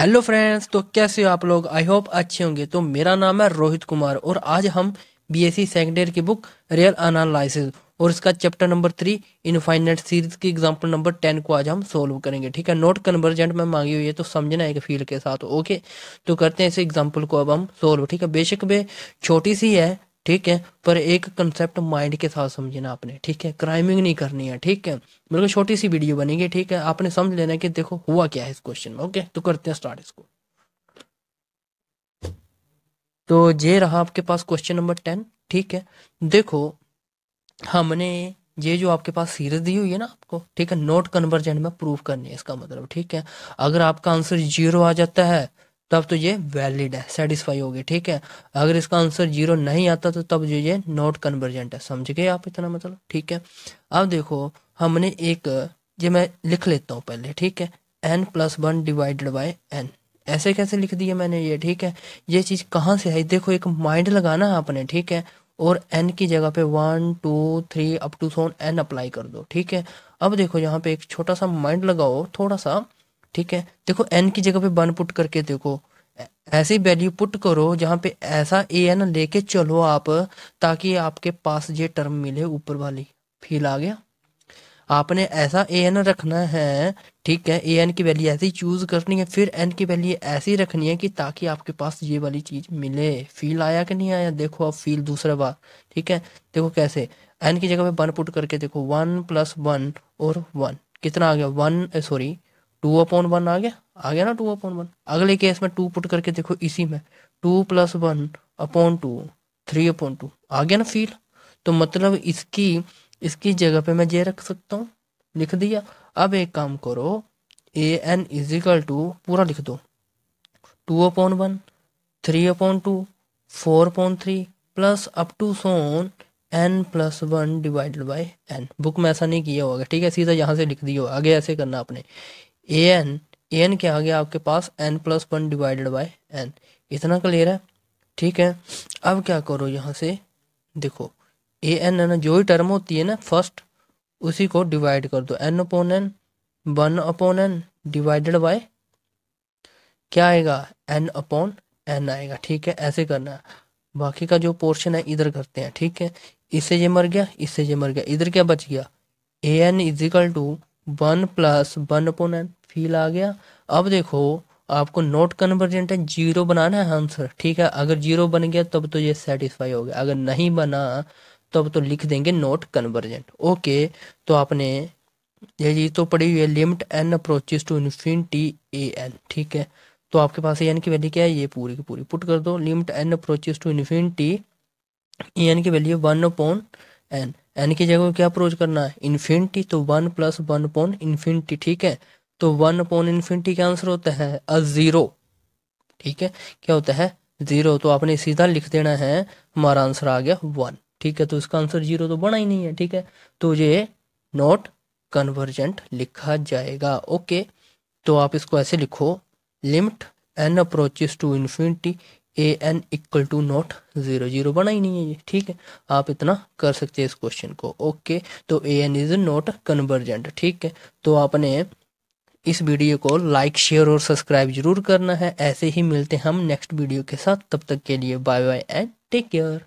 hello friends तो कैसे हो आप लोग आई होप अच्छे होंगे तो मेरा नाम है रोहित कुमार और आज हम B S C second year की बुक रियल एनालिसिस और इसका chapter number three infinite series की एग्जांपल नंबर टेन को आज हम सोल्व करेंगे ठीक है नोट कन्वर्जेंट में मांगी हुई है तो समझना है फील्ड के साथ ओके तो करते हैं इस एग्जाम्पल को अब हम सोल्व ठीक है बेशक वे छोटी सी है ठीक है पर एक कंसेप्ट माइंड के साथ समझना आपने ठीक है क्राइमिंग नहीं करनी है ठीक है बिल्कुल छोटी सी वीडियो बनेगी ठीक है आपने समझ लेना कि देखो हुआ क्या है इस क्वेश्चन में ओके तो करते हैं स्टार्ट इसको तो ये रहा आपके पास क्वेश्चन नंबर टेन ठीक है देखो हमने ये जो आपके पास सीरीज दी हुई है ना आपको ठीक है नोट कन्वर्जेंट में प्रूव करनी है इसका मतलब ठीक है अगर आपका आंसर जीरो आ जाता है तब तो ये वैलिड है सेटिस्फाई होगी ठीक है अगर इसका आंसर जीरो नहीं आता तो तब जो ये नॉट कन्वर्जेंट है समझ गए आप इतना मतलब ठीक है अब देखो हमने एक ये मैं लिख लेता हूँ पहले ठीक है N plus one divided by N ऐसे कैसे लिख दिया मैंने ये ठीक है ये चीज़ कहाँ से आई देखो एक माइंड लगाना है आपने ठीक है और एन की जगह पे one two three up to so on N apply कर दो ठीक है अब देखो यहाँ पे एक छोटा सा माइंड लगाओ थोड़ा सा ठीक है देखो एन की जगह पे वन पुट करके देखो ऐसी वैल्यू पुट करो जहाँ पे ऐसा ए एन लेके चलो आप ताकि आपके पास ये टर्म मिले ऊपर वाली फील आ गया आपने ऐसा ए एन रखना है ठीक है ए एन की वैल्यू ऐसी चूज करनी है फिर एन की वैल्यू ऐसी रखनी है कि ताकि आपके पास ये वाली चीज मिले फील आया कि नहीं आया देखो अब फील दूसरा बार ठीक है देखो कैसे एन की जगह पे वन पुट करके देखो वन प्लस वन और वन कितना आ गया one sorry two upon one आ गया आ गया ना टू अपॉन वन अगले केस में टू पुट करके देखो इसी में two plus one upon two three upon two आ गया ना फील तो मतलब इसकी इसकी जगह पे मैं जे रख सकता हूँ लिख दिया अब एक काम करो ए एन इजिकल टू पूरा लिख दो two upon one three upon two four upon three plus up to so on N plus one divided by N book में ऐसा नहीं किया होगा ठीक है सीधा यहाँ से लिख दिया आगे ऐसे करना आपने ए एन ए एन के आगे आपके पास N plus one divided by N इतना क्लियर है ठीक है अब क्या करो यहाँ से देखो ए एन है ना जो ही टर्म होती है ना फर्स्ट उसी को डिवाइड कर दो N upon N one upon N divided by क्या आएगा एन अपोन एन आएगा ठीक है ऐसे करना है बाकी का जो पोर्शन है इधर करते हैं ठीक है इससे ये मर गया इससे ये मर गया इधर क्या बच गया A N equal to one plus one upon N feel आ गया अब देखो आपको नोट कन्वर्जेंट है जीरो बनाना है आंसर ठीक है अगर जीरो बन गया तब तो ये सेटिस्फाई हो गया अगर नहीं बना तब तो लिख देंगे नोट कन्वर्जेंट ओके तो आपने ये चीज़ तो पड़ी हुई है limit N approaches to infinity A N ठीक है तो आपके पास ए एन की वैल्यू क्या है ये पूरी की पूरी पुट कर दो limit N approaches to infinity A N की value one upon N N की जगह क्या अप्रोच करना है इन्फिनिटी तो one plus one upon infinity ठीक है तो वन अपॉन इन्फिनिटी का आंसर होता है अ ज़ीरो ठीक है क्या होता है ज़ीरो तो आपने सीधा लिख देना है हमारा आंसर आ गया वन ठीक है तो इसका आंसर जीरो तो बना ही नहीं है ठीक है तो ये नॉट कन्वर्जेंट लिखा जाएगा ओके तो आप इसको ऐसे लिखो limit N approaches to infinity A N equal to not zero zero बना ही नहीं है ये ठीक है आप इतना कर सकते हैं इस क्वेश्चन को ओके तो A N is not convergent ठीक है तो आपने इस वीडियो को लाइक शेयर और सब्सक्राइब जरूर करना है ऐसे ही मिलते हैं हम नेक्स्ट वीडियो के साथ तब तक के लिए bye bye and take care